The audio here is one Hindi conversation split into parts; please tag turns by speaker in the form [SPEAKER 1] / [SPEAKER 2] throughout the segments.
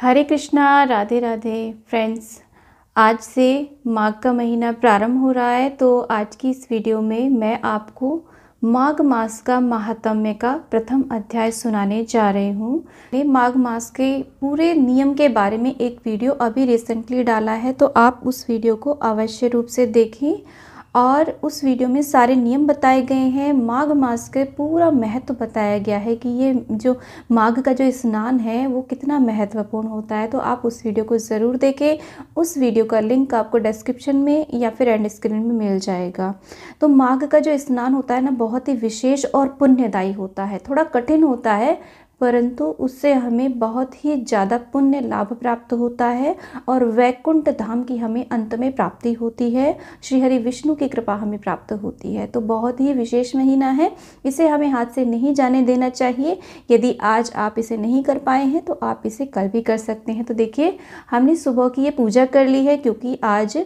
[SPEAKER 1] हरे कृष्णा राधे राधे फ्रेंड्स आज से माघ का महीना प्रारंभ हो रहा है तो आज की इस वीडियो में मैं आपको माघ मास का महात्म्य का प्रथम अध्याय सुनाने जा रही हूँ मैंने माघ मास के पूरे नियम के बारे में एक वीडियो अभी रिसेंटली डाला है तो आप उस वीडियो को अवश्य रूप से देखें और उस वीडियो में सारे नियम बताए गए हैं माघ मास के पूरा महत्व बताया गया है कि ये जो माघ का जो स्नान है वो कितना महत्वपूर्ण होता है तो आप उस वीडियो को ज़रूर देखें उस वीडियो का लिंक आपको डिस्क्रिप्शन में या फिर एंड स्क्रीन में मिल जाएगा तो माघ का जो स्नान होता है ना बहुत ही विशेष और पुण्यदायी होता है थोड़ा कठिन होता है परंतु उससे हमें बहुत ही ज़्यादा पुण्य लाभ प्राप्त होता है और वैकुंठ धाम की हमें अंत में प्राप्ति होती है श्री हरि विष्णु की कृपा हमें प्राप्त होती है तो बहुत ही विशेष महीना है इसे हमें हाथ से नहीं जाने देना चाहिए यदि आज आप इसे नहीं कर पाए हैं तो आप इसे कल भी कर सकते हैं तो देखिए हमने सुबह की ये पूजा कर ली है क्योंकि आज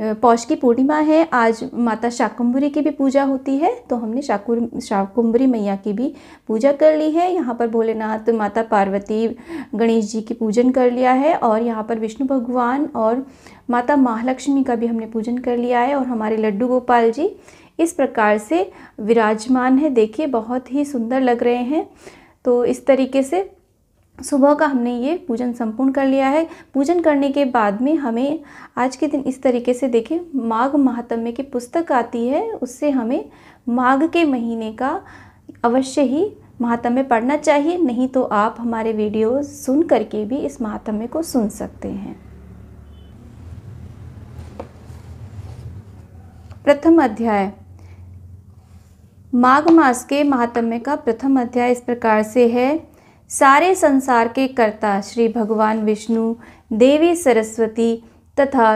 [SPEAKER 1] पौष की पूर्णिमा है आज माता शाकुंभरी की भी पूजा होती है तो हमने शाकुर शाकुंभरी मैया की भी पूजा कर ली है यहाँ पर भोलेनाथ माता पार्वती गणेश जी की पूजन कर लिया है और यहाँ पर विष्णु भगवान और माता महालक्ष्मी का भी हमने पूजन कर लिया है और हमारे लड्डू गोपाल जी इस प्रकार से विराजमान है देखिए बहुत ही सुंदर लग रहे हैं तो इस तरीके से सुबह का हमने ये पूजन संपूर्ण कर लिया है पूजन करने के बाद में हमें आज के दिन इस तरीके से देखें माघ महात्म्य की पुस्तक आती है उससे हमें माघ के महीने का अवश्य ही महात्म्य पढ़ना चाहिए नहीं तो आप हमारे वीडियो सुन करके भी इस महात्म्य को सुन सकते हैं प्रथम अध्याय माघ मास के महात्म्य का प्रथम अध्याय इस प्रकार से है सारे संसार के कर्ता श्री भगवान विष्णु देवी सरस्वती तथा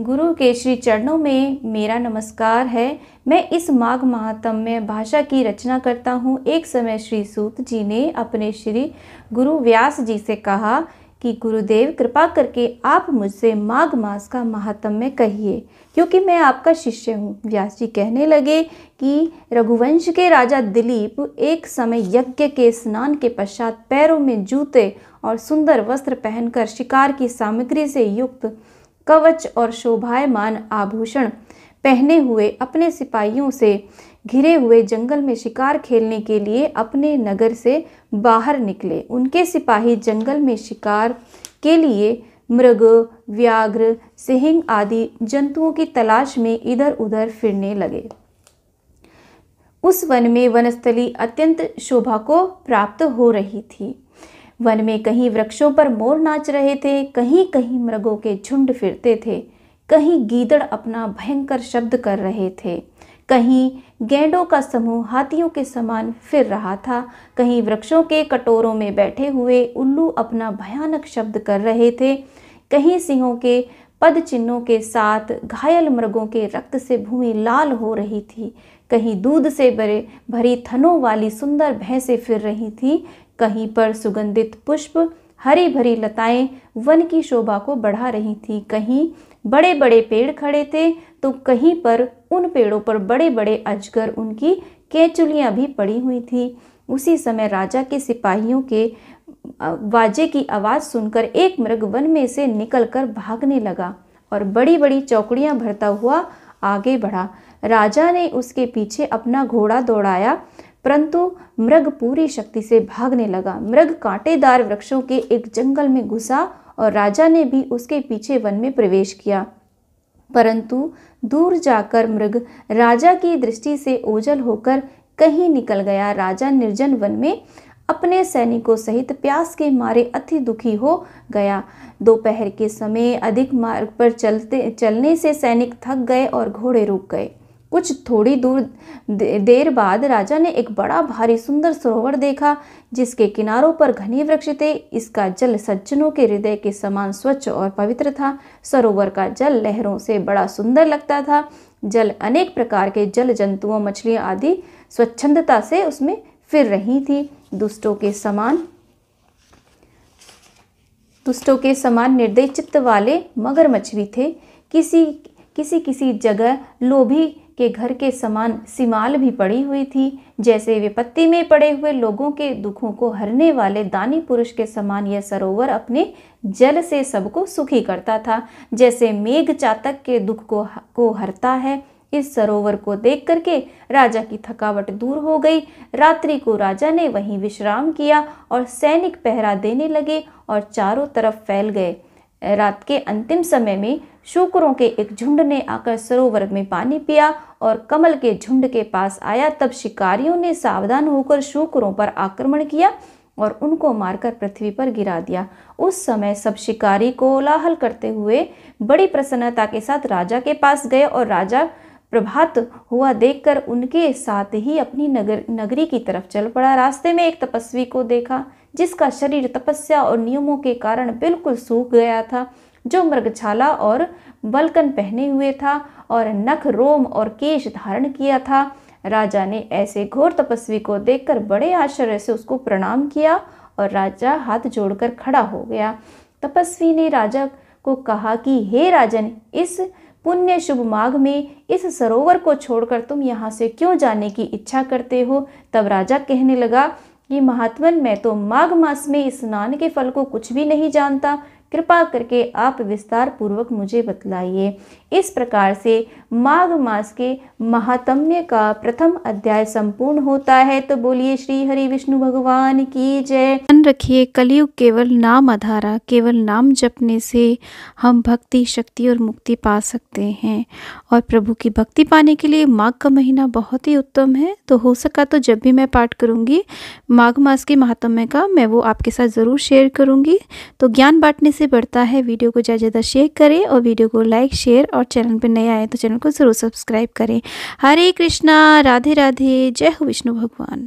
[SPEAKER 1] गुरु के श्री चरणों में मेरा नमस्कार है मैं इस माघ महात्म में भाषा की रचना करता हूँ एक समय श्री सूत जी ने अपने श्री गुरु व्यास जी से कहा कि गुरुदेव कृपा करके आप मुझसे माघ मास का महात्म्य कहिए क्योंकि मैं आपका शिष्य हूँ व्यास जी कहने लगे कि रघुवंश के राजा दिलीप एक समय यज्ञ के स्नान के पश्चात पैरों में जूते और सुंदर वस्त्र पहनकर शिकार की सामग्री से युक्त कवच और शोभायमान आभूषण पहने हुए अपने सिपाहियों से घिरे हुए जंगल में शिकार खेलने के लिए अपने नगर से बाहर निकले उनके सिपाही जंगल में शिकार के लिए मृग व्याघ्र सिंह आदि जंतुओं की तलाश में इधर उधर फिरने लगे उस वन में वनस्थली अत्यंत शोभा को प्राप्त हो रही थी वन में कहीं वृक्षों पर मोर नाच रहे थे कहीं कहीं मृगों के झुंड फिरते थे कहीं गीदड़ अपना भयंकर शब्द कर रहे थे कहीं गेंडों का समूह हाथियों के समान फिर रहा था कहीं वृक्षों के कटोरों में बैठे हुए उल्लू अपना भयानक शब्द कर रहे थे कहीं सिंहों के पद चिन्हों के साथ घायल मृगों के रक्त से भूमि लाल हो रही थी कहीं दूध से भरे भरी थनों वाली सुंदर भैंसें फिर रही थी कहीं पर सुगंधित पुष्प हरी भरी लताएं वन की शोभा को बढ़ा रही थीं कहीं बड़े बड़े पेड़ खड़े थे तो कहीं पर उन पेड़ों पर बड़े बड़े अजगर उनकी कैचुलियाँ भी पड़ी हुई थीं उसी समय राजा के सिपाहियों के वाजे की आवाज़ सुनकर एक मृग वन में से निकलकर भागने लगा और बड़ी बड़ी चौकड़ियाँ भरता हुआ आगे बढ़ा राजा ने उसके पीछे अपना घोड़ा दौड़ाया परंतु मृग पूरी शक्ति से भागने लगा मृग कांटेदार वृक्षों के एक जंगल में घुसा और राजा ने भी उसके पीछे वन में प्रवेश किया परंतु दूर जाकर मृग राजा की दृष्टि से ओझल होकर कहीं निकल गया राजा निर्जन वन में अपने सैनिकों सहित प्यास के मारे अति दुखी हो गया दोपहर के समय अधिक मार्ग पर चलते चलने से सैनिक थक गए और घोड़े रुक गए कुछ थोड़ी दूर देर बाद राजा ने एक बड़ा भारी सुंदर सरोवर देखा जिसके किनारों पर घने वृक्ष थे इसका जल सज्जनों के हृदय के समान स्वच्छ और पवित्र था सरोवर का जल लहरों से बड़ा सुंदर लगता था जल अनेक प्रकार के जल जंतुओं मछलियाँ आदि स्वच्छंदता से उसमें फिर रही थी दुष्टों के समान दुष्टों के समान निर्दय चित्त वाले मगरमच्छ भी थे किसी किसी किसी जगह लोभी के घर के समान सिमाल भी पड़ी हुई थी जैसे विपत्ति में पड़े हुए लोगों के दुखों को हरने वाले दानी पुरुष के समान यह सरोवर अपने जल से सबको सुखी करता था जैसे मेघ चातक के दुख को को हरता है इस सरोवर को देख करके राजा की थकावट दूर हो गई रात्रि को राजा ने वहीं विश्राम किया और सैनिक पहरा देने लगे और चारों तरफ फैल गए रात के अंतिम समय में शुक्रों के एक झुंड ने आकर सरोवर में पानी पिया और कमल के झुंड के पास आया तब शिकारियों ने सावधान होकर शुकरों पर आक्रमण किया और उनको मारकर पृथ्वी पर गिरा दिया उस समय सब शिकारी को लाहल करते हुए बड़ी प्रसन्नता के साथ राजा के पास गए और राजा प्रभात हुआ देखकर उनके साथ ही अपनी नगर नगरी की तरफ चल पड़ा रास्ते में एक तपस्वी को देखा जिसका शरीर तपस्या और नियमों के कारण बिल्कुल सूख गया था जो मृगछाला और बलकन पहने हुए था और नख रोम और केश धारण किया था राजा ने ऐसे घोर तपस्वी को देखकर बड़े आश्चर्य से उसको प्रणाम किया और राजा हाथ जोड़कर खड़ा हो गया तपस्वी ने राजा को कहा कि हे राजन इस पुण्य शुभ माघ में इस सरोवर को छोड़कर तुम यहाँ से क्यों जाने की इच्छा करते हो तब राजा कहने लगा कि महात्मन मैं तो माघ मास में स्नान के फल को कुछ भी नहीं जानता कृपा करके आप विस्तार पूर्वक मुझे बतलाइए इस प्रकार से माघ मास के महात्म्य का प्रथम अध्याय संपूर्ण होता है तो बोलिए श्री हरि विष्णु भगवान की जय मन रखिए कलयुग केवल नाम आधारा केवल नाम जपने से हम भक्ति शक्ति और मुक्ति पा सकते हैं और प्रभु की भक्ति पाने के लिए माघ का महीना बहुत ही उत्तम है तो हो सका तो जब भी मैं पाठ करूँगी माघ मास के महात्म्य का मैं वो आपके साथ ज़रूर शेयर करूँगी तो ज्ञान बांटने से बढ़ता है वीडियो को ज़्यादा ज़्यादा शेयर करें और वीडियो को लाइक शेयर और चैनल पर नए आए तो चैनल को ज़रूर सब्सक्राइब करें हरे कृष्णा राधे राधे जय हो विष्णु भगवान